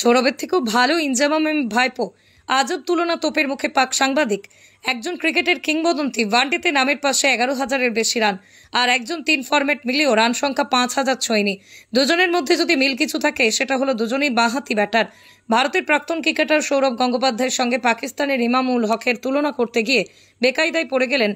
সৌরভের থেকেও ভালো ইনজামাম এম ভাইপো আজব তুলনা তোপের মুখে পাক সাংবাদিক একজন ক্রিকেটের কিংবদন্তি ওয়ানডেতে নামের পাশে এগারো হাজারের বেশি রান আর একজন তিন ফরম্যাট মিলিয়েও রান সংখ্যা পাঁচ হাজার ছয়নি দুজনের মধ্যে যদি মিল কিছু থাকে সেটা হলো দুজনেই বাঁহাতি ব্যাটার ভারতের প্রাক্তন ক্রিকেটার সৌরভ গঙ্গোপাধ্যায়ের সঙ্গে পাকিস্তানের ইমামুল হকের তুলনা করতে গিয়ে বেকায়দায় পড়ে গেলেন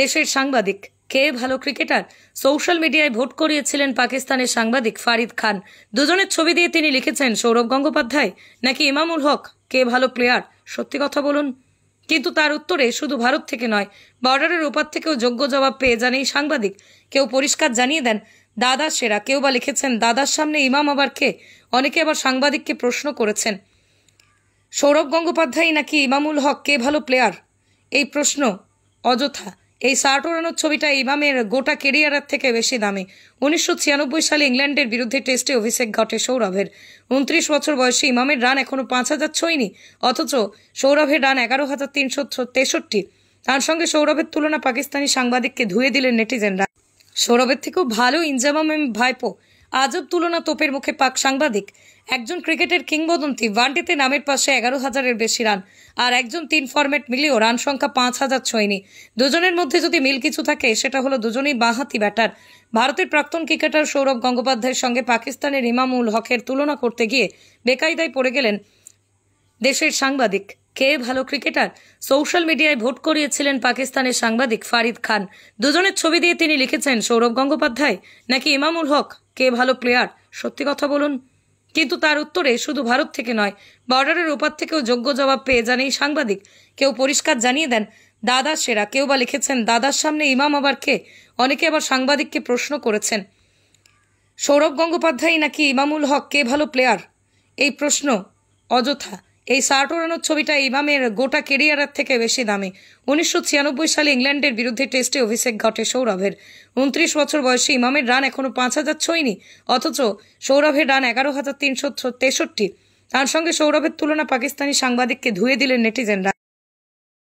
দেশের সাংবাদিক কে ভালো ক্রিকেটার সোশ্যাল মিডিয়ায় ভোট করিয়েছিলেন পাকিস্তানের সাংবাদিক ফারিদ খান দুজনের ছবি দিয়ে তিনি লিখেছেন সৌরভ গঙ্গোপাধ্যায় নাকি ইমামুল হক কে ভালো প্লেয়ার সত্যি কথা বলুন কিন্তু তার উত্তরে শুধু ভারত থেকে নয় বর্ডারের ওপার থেকেও যোগ্য জবাব পেয়ে যান এই সাংবাদিক কেউ পরিষ্কার জানিয়ে দেন দাদা সেরা কেউ বা লিখেছেন দাদার সামনে ইমাম আবার কে অনেকে আবার সাংবাদিককে প্রশ্ন করেছেন সৌরভ গঙ্গোপাধ্যায় নাকি ইমামুল হক কে ভালো প্লেয়ার এই প্রশ্ন অযথা এই শার্ট ওড়ানোর ছবিটা ইমামের গোটা কেরিয়ারের থেকে বেশি দামি উনিশশো সালে ইংল্যান্ডের বিরুদ্ধে টেস্টে অভিষেক ঘটে সৌরভের উনত্রিশ বছর বয়সে ইমামের রান এখনও পাঁচ হাজার ছয়নি অথচ সৌরভের রান এগারো হাজার তিনশো তেষট্টি তার সঙ্গে সৌরভের তুলনা পাকিস্তানি সাংবাদিককে ধুয়ে দিলেন নেটিজেনরা সৌরভের থেকেও ভালো ইনজামাম ভাইপো আজব তুলনা তোপের মুখে পাক সাংবাদিক একজন ক্রিকেটের কিংবদন্তি ওয়ানডেতে নামের পাশে এগারো হাজারের বেশি রান আর একজন তিন ফরম্যাট মিলিয়েও রান সংখ্যা পাঁচ হাজার ছয়নি দুজনের মধ্যে যদি মিল কিছু থাকে সেটা হলো দুজনেই বাঁহাতি ব্যাটার ভারতের প্রাক্তন ক্রিকেটার সৌরভ গঙ্গোপাধ্যায়ের সঙ্গে পাকিস্তানের ইমামুল হকের তুলনা করতে গিয়ে বেকায়দায় পড়ে গেলেন দেশের সাংবাদিক কে ভালো ক্রিকেটার সোশ্যাল মিডিয়ায় ভোট করিয়েছিলেন পাকিস্তানের সাংবাদিক ফারিদ খান দুজনের ছবি দিয়ে তিনি লিখেছেন সৌরভ গঙ্গোপাধ্যায় নাকি ইমামুল হক কে ভালো প্লেয়ার সত্যি কথা বলুন কিন্তু তার উত্তরে শুধু ভারত থেকে নয় বর্ডারের ওপার থেকেও যোগ্য জবাব পেয়ে যান এই সাংবাদিক কেউ পরিষ্কার জানিয়ে দেন দাদা সেরা কেউ বা লিখেছেন দাদার সামনে ইমাম আবার কে অনেকে আবার সাংবাদিককে প্রশ্ন করেছেন সৌরভ গঙ্গোপাধ্যায় নাকি ইমামুল হক কে ভালো প্লেয়ার এই প্রশ্ন অযথা এই শার্ট ওড়ানোর ছবিটা ইমামের গোটা কেরিয়ারের থেকে বেশি দামি উনিশশো সালে ইংল্যান্ডের বিরুদ্ধে টেস্টে অভিষেক ঘটে সৌরভের উনত্রিশ বছর বয়সে ইমামের রান এখনও পাঁচ হাজার ছয়নি অথচ সৌরভের রান এগারো হাজার তিনশো তেষট্টি তার সঙ্গে সৌরভের তুলনা পাকিস্তানি সাংবাদিককে ধুয়ে দিলেন নেটিজেনরা